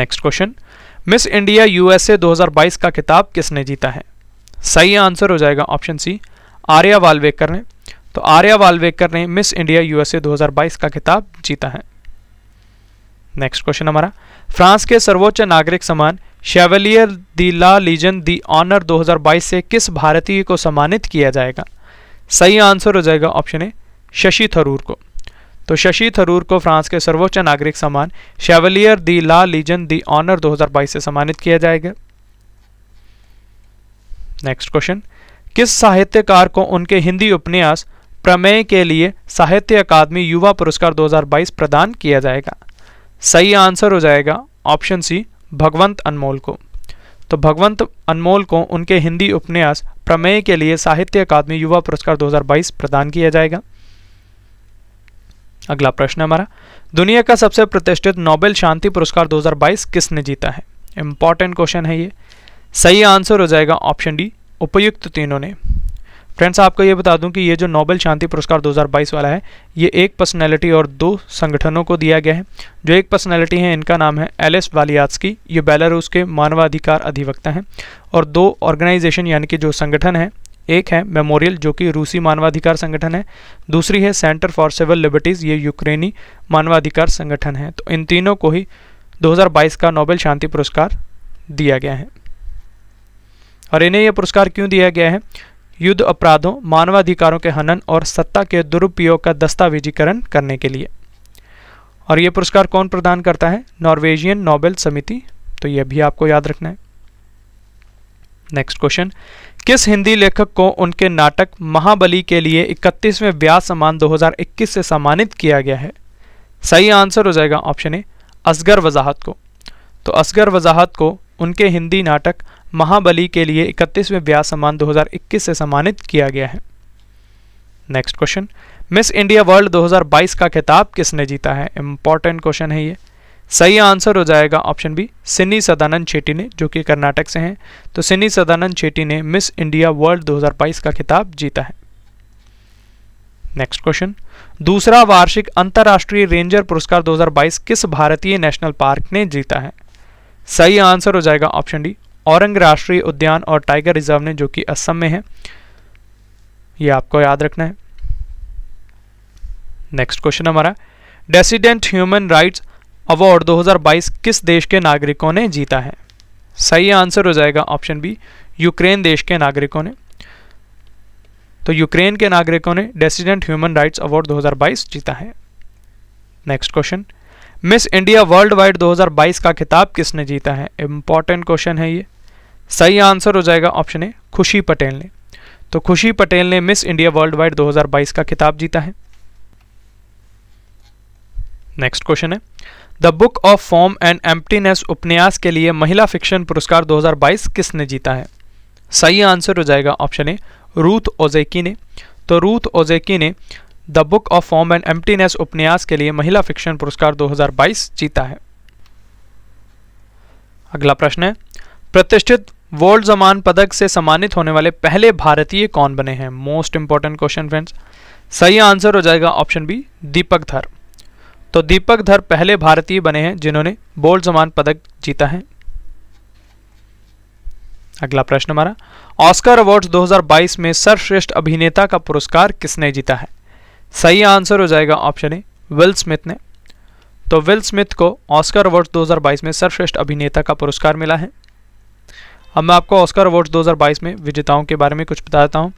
next question Miss India USA 2022 का खिताब किसने जीता है सही आंसर हो जाएगा ऑप्शन सी आर्या वाल्वेकर ने तो आर्या वाल्वेकर ने मिस इंडिया यूएसए 2022 का खिताब जीता है नेक्स्ट क्वेश्चन हमारा फ्रांस के सर्वोच्च नागरिक सम्मान शेवलियर दी ला लीजन दी ऑनर 2022 से किस भारतीय को सम्मानित किया जाएगा सही आंसर हो जाएगा ऑप्शन ए शशि थरूर को तो शशि थरूर को फ्रांस के सर्वोच्च नागरिक सम्मान शेवलियर दी ला लीजन दी ऑनर 2022 से सम्मानित किया जाएगा नेक्स्ट क्वेश्चन किस साहित्यकार को उनके हिंदी उपन्यास प्रमेय के लिए साहित्य अकादमी युवा पुरस्कार 2022 प्रदान किया जाएगा सही आंसर हो जाएगा ऑप्शन सी भगवंत अनमोल को तो भगवंत अनमोल को उनके हिंदी उपन्यास प्रमेय के लिए साहित्य अकादमी युवा पुरस्कार 2022 प्रदान किया जाएगा अगला प्रश्न हमारा दुनिया का सबसे प्रतिष्ठित नोबेल शांति पुरस्कार 2022 किसने जीता है इंपॉर्टेंट क्वेश्चन है ये सही आंसर हो जाएगा ऑप्शन डी उपयुक्त तीनों ने फ्रेंड्स आपको ये बता दूं कि ये जो नोबेल शांति पुरस्कार 2022 वाला है ये एक पर्सनैलिटी और दो संगठनों को दिया गया है जो एक पर्सनैलिटी है इनका नाम है एलिस की ये बेलारूस के मानवाधिकार अधिवक्ता हैं और दो ऑर्गेनाइजेशन यानी कि जो संगठन है एक है मेमोरियल जो कि रूसी मानवाधिकार संगठन है दूसरी है सेंटर फॉर सिविल लिबर्टीज़ ये यूक्रेनी मानवाधिकार संगठन है तो इन तीनों को ही 2022 का नोबेल शांति पुरस्कार दिया गया है और इन्हें यह पुरस्कार क्यों दिया गया है युद्ध अपराधों मानवाधिकारों के हनन और सत्ता के दुरुपयोग का दस्तावेजीकरण करने के लिए और ये पुरस्कार कौन प्रदान करता है नॉर्वेजियन नोबेल समिति तो यह भी आपको याद रखना है नेक्स्ट क्वेश्चन किस हिंदी लेखक को उनके नाटक महाबली के लिए 31वें व्यास सम्मान 2021 से सम्मानित किया गया है सही आंसर हो जाएगा ऑप्शन ए असगर वजाहत को तो असगर वजाहत को उनके हिंदी नाटक महाबली के लिए 31वें व्यास सम्मान 2021 से सम्मानित किया गया है next question Miss India world 2022 का खिताब किसने जीता है इंपॉर्टेंट क्वेश्चन है ये सही आंसर हो जाएगा ऑप्शन बी सिन्नी सदानंद शेट्टी ने जो कि कर्नाटक से हैं तो सिन्नी सदानंद शेट्टी ने मिस इंडिया वर्ल्ड 2022 का खिताब जीता है नेक्स्ट क्वेश्चन दूसरा वार्षिक अंतर्राष्ट्रीय रेंजर पुरस्कार 2022 किस भारतीय नेशनल पार्क ने जीता है सही आंसर हो जाएगा ऑप्शन डी औरंग राष्ट्रीय उद्यान और टाइगर रिजर्व ने जो कि असम में है ये आपको याद रखना है नेक्स्ट क्वेश्चन हमारा डेसिडेंट ह्यूमन राइट्स अवार्ड 2022 किस देश के नागरिकों ने जीता है सही आंसर हो जाएगा ऑप्शन बी यूक्रेन देश के नागरिकों ने तो यूक्रेन के नागरिकों ने डेसिडेंट ह्यूमन राइट्स अवार्ड 2022 जीता है next question Miss India worldwide 2022 का खिताब किसने जीता है इंपॉर्टेंट क्वेश्चन है ये सही आंसर हो जाएगा ऑप्शन ए खुशी पटेल ने तो खुशी पटेल ने मिस इंडिया वर्ल्ड वाइड 2022 का खिताब जीता है नेक्स्ट क्वेश्चन है the book of form and emptiness उपन्यास के लिए महिला फिक्शन पुरस्कार 2022 किसने जीता है सही आंसर हो जाएगा ऑप्शन ए रूथ ओजेकी ने तो रूथ ओजेकी ने the book of form and emptiness उपन्यास के लिए महिला फिक्शन पुरस्कार 2022 जीता है अगला प्रश्न है प्रतिष्ठित वर्ल्ड जमान पदक से सम्मानित होने वाले पहले भारतीय कौन बने हैं मोस्ट इंपॉर्टेंट क्वेश्चन फ्रेंड्स सही आंसर हो जाएगा ऑप्शन बी दीपक धर तो दीपक धर पहले भारतीय बने हैं जिन्होंने बोल्ड जमान पदक जीता है अगला प्रश्न हमारा ऑस्कर अवार्ड्स 2022 में सर्वश्रेष्ठ अभिनेता का पुरस्कार किसने जीता है सही आंसर हो जाएगा ऑप्शन ए विल स्मिथ ने तो विल स्मिथ को ऑस्कर अवार्ड्स 2022 में सर्वश्रेष्ठ अभिनेता का पुरस्कार मिला है अब मैं आपको ऑस्कर अवार्ड्स 2022 में विजेताओं के बारे में कुछ बताता हूँ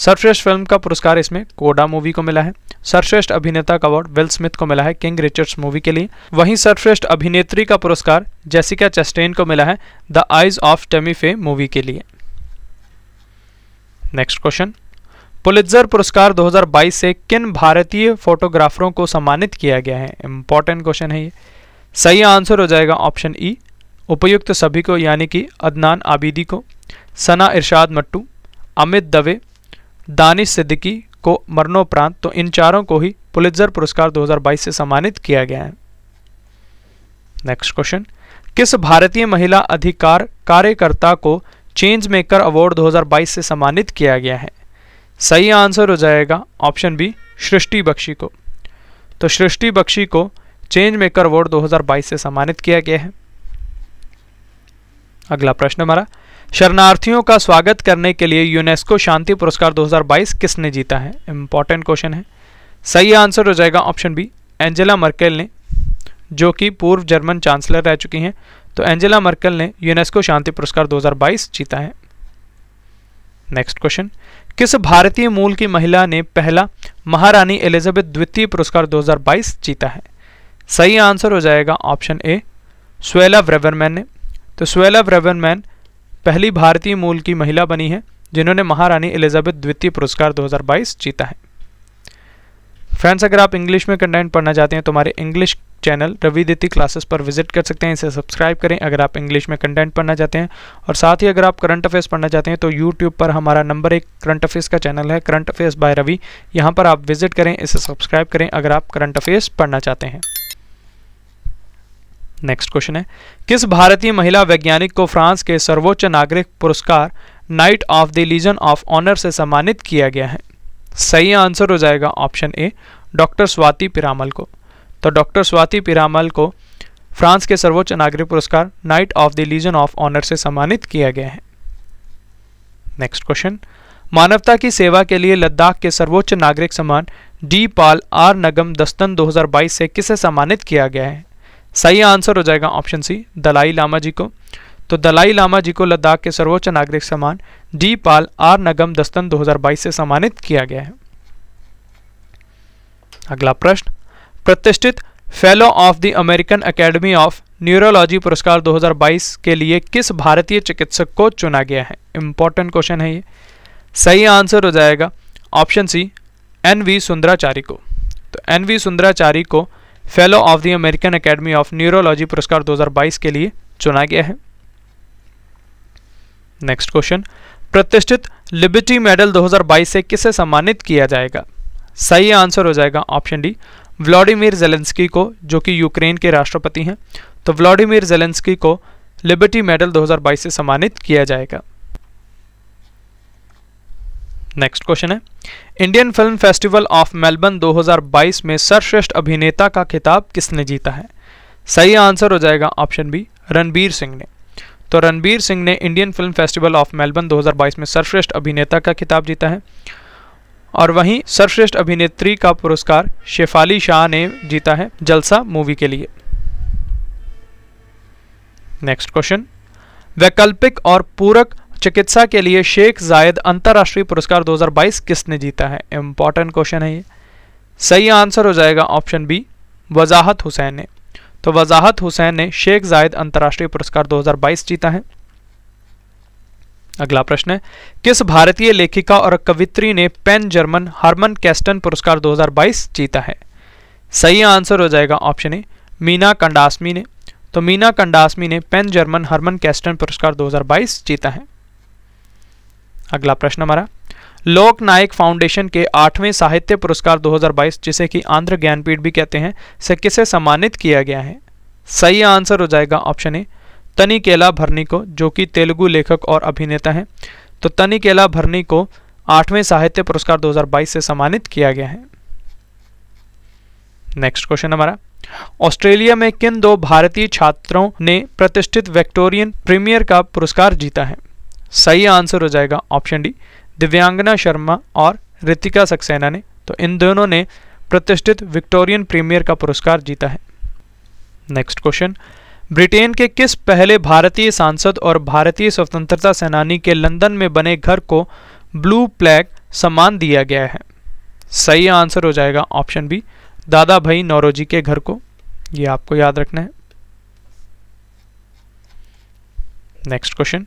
सर्वश्रेष्ठ फिल्म का पुरस्कार इसमें कोडा मूवी को मिला है सर्वश्रेष्ठ अभिनेता का अवार्ड विल स्मिथ को मिला है किंग रिचर्ड्स मूवी के लिए वहीं सर्वश्रेष्ठ अभिनेत्री का पुरस्कार जेसिका चेस्टेन को मिला है द आइज ऑफ टेमी फे मूवी के लिए नेक्स्ट क्वेश्चन पुलित्जर पुरस्कार 2022 से किन भारतीय फोटोग्राफरों को सम्मानित किया गया है इंपॉर्टेंट क्वेश्चन है ये सही आंसर हो जाएगा ऑप्शन ई e, उपयुक्त सभी को यानी कि अदनान आबिदी को सना इरशाद मट्टू अमित दवे दानिश सिद्दीकी को मरणोपरांत तो इन चारों को ही पुलित्जर पुरस्कार 2022 से सम्मानित किया गया है नेक्स्ट क्वेश्चन किस भारतीय महिला अधिकार कार्यकर्ता को चेंज मेकर अवार्ड 2022 से सम्मानित किया गया है सही आंसर हो जाएगा ऑप्शन बी सृष्टि बख्शी को तो सृष्टि बख्शी को चेंज मेकर अवार्ड 2022 से सम्मानित किया गया है अगला प्रश्न हमारा शरणार्थियों का स्वागत करने के लिए यूनेस्को शांति पुरस्कार 2022 किसने जीता है इम्पॉर्टेंट क्वेश्चन है सही आंसर हो जाएगा ऑप्शन बी एंजेला मर्केल ने जो कि पूर्व जर्मन चांसलर रह चुकी हैं तो एंजेला मर्केल ने यूनेस्को शांति पुरस्कार 2022 जीता है नेक्स्ट क्वेश्चन किस भारतीय मूल की महिला ने पहला महारानी एलिजाबेथ द्वितीय पुरस्कार 2022 जीता है सही आंसर हो जाएगा ऑप्शन ए स्वेला ब्रेवरमैन ने तो स्वेला ब्रेवरमैन पहली भारतीय मूल की महिला बनी है जिन्होंने महारानी एलिजाबेथ द्वितीय पुरस्कार 2022 जीता है फ्रेंड्स अगर आप इंग्लिश में कंटेंट पढ़ना चाहते हैं तो हमारे इंग्लिश चैनल रवि क्लासेस पर विजिट कर सकते हैं इसे सब्सक्राइब करें अगर आप इंग्लिश में कंटेंट पढ़ना चाहते हैं और साथ ही अगर आप करंट अफेयर्स पढ़ना चाहते हैं तो यूट्यूब पर हमारा नंबर एक करंट अफेयर्स का चैनल है करंट अफेयर्स बाय रवि यहाँ पर आप विजिट करें इसे सब्सक्राइब करें अगर आप करंट अफेयर्स पढ़ना चाहते हैं नेक्स्ट क्वेश्चन है किस भारतीय महिला वैज्ञानिक को फ्रांस के सर्वोच्च नागरिक पुरस्कार knight of the legion of honour से सम्मानित किया गया है सही आंसर हो जाएगा option A doctor Swati Piramal को तो डॉक्टर स्वाति पिरामल को फ्रांस के सर्वोच्च नागरिक पुरस्कार knight of the legion of honour से सम्मानित किया गया है नेक्स्ट क्वेश्चन मानवता की सेवा के लिए लद्दाख के सर्वोच्च नागरिक सम्मान डी पाल आर नगम दस्तन 2022 से किसे सम्मानित किया गया है सही आंसर हो जाएगा ऑप्शन सी दलाई लामा जी को तो दलाई लामा जी को लद्दाख के सर्वोच्च नागरिक सम्मान डी पाल आर नगम दस्तन 2022 से सम्मानित किया गया है अगला प्रश्न प्रतिष्ठित fellow of the American academy of neurology पुरस्कार 2022 के लिए किस भारतीय चिकित्सक को चुना गया है इंपॉर्टेंट क्वेश्चन है ये सही आंसर हो जाएगा option C N V Sundarachari को तो एन वी सुंदराचारी को fellow of the American academy of neurology पुरस्कार 2022 के लिए चुना गया है नेक्स्ट क्वेश्चन प्रतिष्ठित लिबर्टी मेडल 2022 से किसे सम्मानित किया जाएगा सही आंसर हो जाएगा ऑप्शन डी व्लादिमीर जेलेंस्की को जो कि यूक्रेन के राष्ट्रपति हैं तो व्लादिमीर जेलेंस्की को लिबर्टी मेडल 2022 से सम्मानित किया जाएगा नेक्स्ट क्वेश्चन है Indian film festival of Melbourne 2022 में सर्वश्रेष्ठ अभिनेता का खिताब किसने जीता है सही आंसर हो जाएगा ऑप्शन बी रणबीर सिंह ने तो रणबीर सिंह ने Indian film festival of Melbourne 2022 में सर्वश्रेष्ठ अभिनेता का खिताब जीता है और वहीं सर्वश्रेष्ठ अभिनेत्री का पुरस्कार शेफाली शाह ने जीता है जलसा मूवी के लिए नेक्स्ट क्वेश्चन वैकल्पिक और पूरक चिकित्सा के लिए शेख जायद अंतर्राष्ट्रीय पुरस्कार 2022 किसने जीता है इंपॉर्टेंट क्वेश्चन है ये सही आंसर हो जाएगा ऑप्शन बी वजाहत हुसैन ने तो वजाहत हुसैन ने शेख जायद अंतर्राष्ट्रीय पुरस्कार 2022 जीता है अगला प्रश्न है किस भारतीय लेखिका और कवित्री ने पेन जर्मन हारमन कैस्टन पुरस्कार दो जीता है सही आंसर हो जाएगा ऑप्शन ए मीना कंडासमी ने तो मीना कंडासमी ने पेन जर्मन हरमन कैस्टन पुरस्कार 2022 जीता है अगला प्रश्न हमारा लोक नायक फाउंडेशन के आठवें साहित्य पुरस्कार 2022 जिसे कि आंध्र ज्ञानपीठ भी कहते हैं से किसे सम्मानित किया गया है सही आंसर हो जाएगा ऑप्शन ए तनी केला भरनी को जो कि तेलुगु लेखक और अभिनेता हैं तो तनी केला भरनी को आठवें साहित्य पुरस्कार 2022 से सम्मानित किया गया है नेक्स्ट क्वेश्चन हमारा ऑस्ट्रेलिया में किन दो भारतीय छात्रों ने प्रतिष्ठित विक्टोरियन प्रीमियर का पुरस्कार जीता है सही आंसर हो जाएगा ऑप्शन डी दिव्यांगना शर्मा और रितिका सक्सेना ने तो इन दोनों ने प्रतिष्ठित विक्टोरियन प्रीमियर का पुरस्कार जीता है नेक्स्ट क्वेश्चन ब्रिटेन के किस पहले भारतीय सांसद और भारतीय स्वतंत्रता सेनानी के लंदन में बने घर को ब्लू फ्लैग सम्मान दिया गया है सही आंसर हो जाएगा ऑप्शन बी दादा भाई नौरोजी के घर को ये आपको याद रखना है नेक्स्ट क्वेश्चन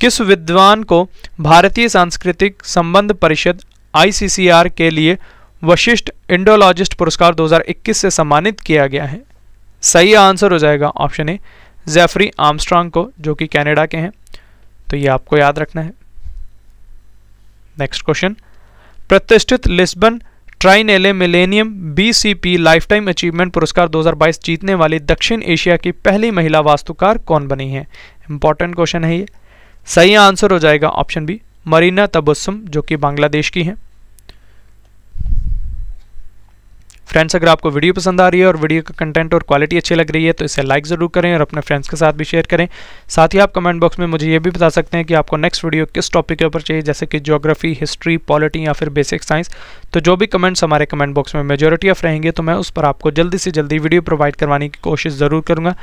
किस विद्वान को भारतीय सांस्कृतिक संबंध परिषद आईसीसीआर के लिए वशिष्ठ इंडोलॉजिस्ट पुरस्कार 2021 से सम्मानित किया गया है सही आंसर हो जाएगा ऑप्शन ए जेफरी आर्मस्ट्रांग को जो कि कनाडा के हैं तो ये आपको याद रखना है नेक्स्ट क्वेश्चन प्रतिष्ठित Lisbon Triennale Millennium BCP lifetime achievement पुरस्कार 2022 जीतने वाली दक्षिण एशिया की पहली महिला वास्तुकार कौन बनी है इंपॉर्टेंट क्वेश्चन है ये सही आंसर हो जाएगा ऑप्शन बी मरीना तबस्सुम जो कि बांग्लादेश की है फ्रेंड्स अगर आपको वीडियो पसंद आ रही है और वीडियो का कंटेंट और क्वालिटी अच्छी लग रही है तो इसे लाइक ज़रूर करें और अपने फ्रेंड्स के साथ भी शेयर करें साथ ही आप कमेंट बॉक्स में मुझे ये भी बता सकते हैं कि आपको नेक्स्ट वीडियो किस टॉपिक के ऊपर चाहिए जैसे कि ज्योग्राफी हिस्ट्री पॉलिटी या फिर बेसिक साइंस तो जो भी कमेंट्स हमारे कमेंट बॉक्स में मेजोरिटी ऑफ रहेंगे तो मैं उस पर आपको जल्दी से जल्दी वीडियो प्रोवाइड करवाने की कोशिश ज़रूर करूँगा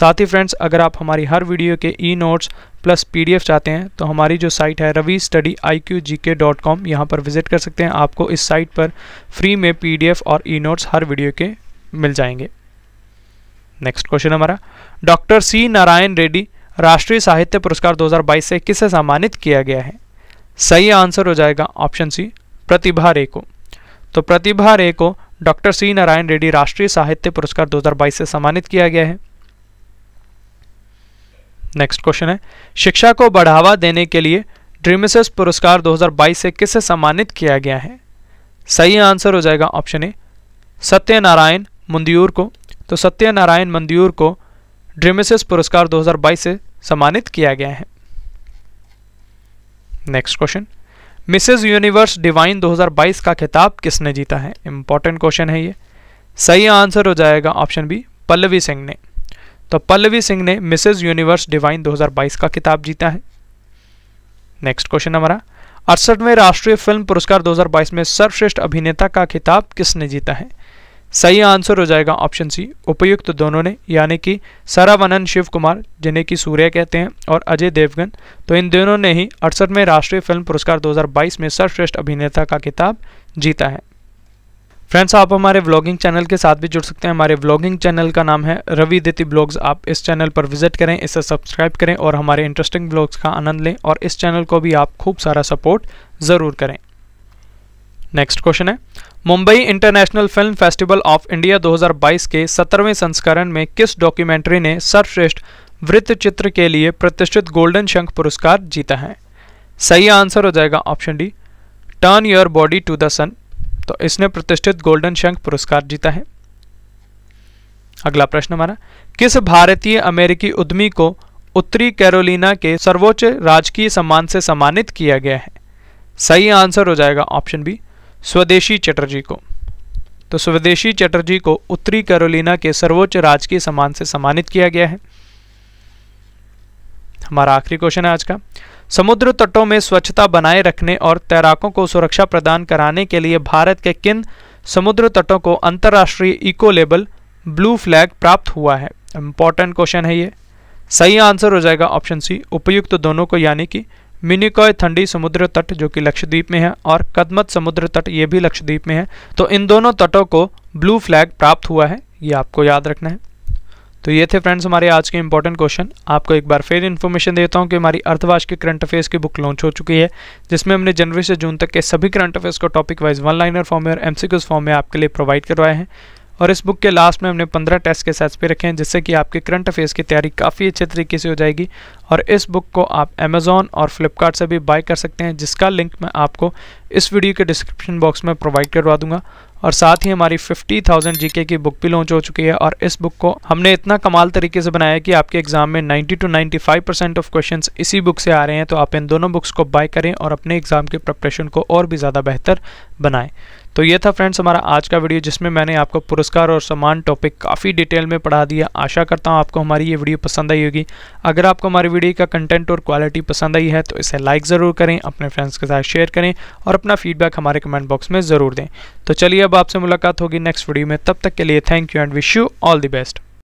साथ ही फ्रेंड्स अगर आप हमारी हर वीडियो के ई नोट्स प्लस पीडीएफ चाहते हैं तो हमारी जो साइट है Ravi study I Q G K dot com यहाँ पर विजिट कर सकते हैं आपको इस साइट पर फ्री में पीडीएफ और ई नोट्स हर वीडियो के मिल जाएंगे नेक्स्ट क्वेश्चन हमारा डॉक्टर सी नारायण रेड्डी राष्ट्रीय साहित्य पुरस्कार 2022 से किसे सम्मानित किया गया है सही आंसर हो जाएगा ऑप्शन सी प्रतिभा रे को तो प्रतिभा रे को डॉक्टर सी नारायण रेड्डी राष्ट्रीय साहित्य पुरस्कार 2022 से सम्मानित किया गया है नेक्स्ट क्वेश्चन है शिक्षा को बढ़ावा देने के लिए ड्रीमिसेस पुरस्कार 2022 से किसे सम्मानित किया गया है सही आंसर हो जाएगा ऑप्शन ए सत्यनारायण मंदियूर को तो सत्यनारायण मंदियूर को ड्रीमिसेस पुरस्कार 2022 से सम्मानित किया गया है next question Mrs Universe Divine 2022 का खिताब किसने जीता है इंपॉर्टेंट क्वेश्चन है ये सही आंसर हो जाएगा ऑप्शन बी पल्लवी सिंह ने तो पल्लवी सिंह ने मिसेज यूनिवर्स डिवाइन 2022 का किताब जीता है नेक्स्ट क्वेश्चन हमारा अड़सठवें राष्ट्रीय फिल्म पुरस्कार 2022 में सर्वश्रेष्ठ अभिनेता का खिताब किसने जीता है सही आंसर हो जाएगा ऑप्शन सी उपयुक्त दोनों ने यानी कि सरावनन शिव कुमार जिन्हें की सूर्य कहते हैं और अजय देवगन तो इन दोनों ने ही अड़सठवें राष्ट्रीय फिल्म पुरस्कार 2022 में सर्वश्रेष्ठ अभिनेता का किताब जीता है फ्रेंड्स आप हमारे व्लॉगिंग चैनल के साथ भी जुड़ सकते हैं हमारे व्लॉगिंग चैनल का नाम है रवि दिति ब्लॉग्स आप इस चैनल पर विजिट करें इसे सब्सक्राइब करें और हमारे इंटरेस्टिंग ब्लॉग्स का आनंद लें और इस चैनल को भी आप खूब सारा सपोर्ट ज़रूर करें नेक्स्ट क्वेश्चन है Mumbai international film festival of India 2022 के 17वें संस्करण में किस डॉक्यूमेंट्री ने सर्वश्रेष्ठ वृत्त चित्र के लिए प्रतिष्ठित गोल्डन शंख पुरस्कार जीता है सही आंसर हो जाएगा option D turn your body to the sun तो इसने प्रतिष्ठित गोल्डन शंख पुरस्कार जीता है अगला प्रश्न हमारा किस भारतीय अमेरिकी उद्यमी को उत्तरी कैरोलिना के सर्वोच्च राजकीय सम्मान से सम्मानित किया गया है सही आंसर हो जाएगा ऑप्शन बी स्वदेशी चटर्जी को तो स्वदेशी चटर्जी को उत्तरी कैरोलिना के सर्वोच्च राजकीय सम्मान से सम्मानित किया गया है हमारा आखिरी क्वेश्चन है आज का समुद्र तटों में स्वच्छता बनाए रखने और तैराकों को सुरक्षा प्रदान कराने के लिए भारत के किन समुद्र तटों को अंतर्राष्ट्रीय इको लेबल ब्लू फ्लैग प्राप्त हुआ है इंपॉर्टेंट क्वेश्चन है ये सही आंसर हो जाएगा ऑप्शन सी उपयुक्त तो दोनों को यानी कि मिनिकॉय ठंडी समुद्र तट जो कि लक्षद्वीप में है और कदमत समुद्र तट ये भी लक्षद्वीप में है तो इन दोनों तटों को ब्लू फ्लैग प्राप्त हुआ है ये आपको याद रखना है तो ये थे फ्रेंड्स हमारे आज के इंपॉर्टेंट क्वेश्चन आपको एक बार फिर इन्फॉर्मेशन देता हूँ कि हमारी अर्थवाश के करंट अफेयर्स की बुक लॉन्च हो चुकी है जिसमें हमने जनवरी से जून तक के सभी करंट अफेयर्स को topic wise one liner form में और एम फॉर्म में आपके लिए प्रोवाइड करवाए हैं और इस बुक के लास्ट में हमने पंद्रह टेस्ट के सेट्स पर रखे हैं जिससे कि आपके करंट अफेयर्स की तैयारी काफ़ी अच्छे तरीके से हो जाएगी और इस बुक को आप अमेज़ॉन और फ्लिपकार्ट से भी बाय कर सकते हैं जिसका लिंक मैं आपको इस वीडियो के डिस्क्रिप्शन बॉक्स में प्रोवाइड करवा दूँगा और साथ ही हमारी 50,000 जीके की बुक भी लॉन्च हो चुकी है और इस बुक को हमने इतना कमाल तरीके से बनाया कि आपके एग्जाम में 90 टू 95 परसेंट ऑफ क्वेश्चन इसी बुक से आ रहे हैं तो आप इन दोनों बुक्स को बाय करें और अपने एग्जाम के प्रपरेशन को और भी ज़्यादा बेहतर बनाएं तो ये था फ्रेंड्स हमारा आज का वीडियो जिसमें मैंने आपको पुरस्कार और सम्मान टॉपिक काफ़ी डिटेल में पढ़ा दिया आशा करता हूँ आपको हमारी ये वीडियो पसंद आई होगी अगर आपको हमारी वीडियो का कंटेंट और क्वालिटी पसंद आई है तो इसे लाइक ज़रूर करें अपने फ्रेंड्स के साथ शेयर करें और अपना फीडबैक हमारे कमेंट बॉक्स में ज़रूर दें तो चलिए अब आपसे मुलाकात होगी नेक्स्ट वीडियो में तब तक के लिए thank you and wish you all the best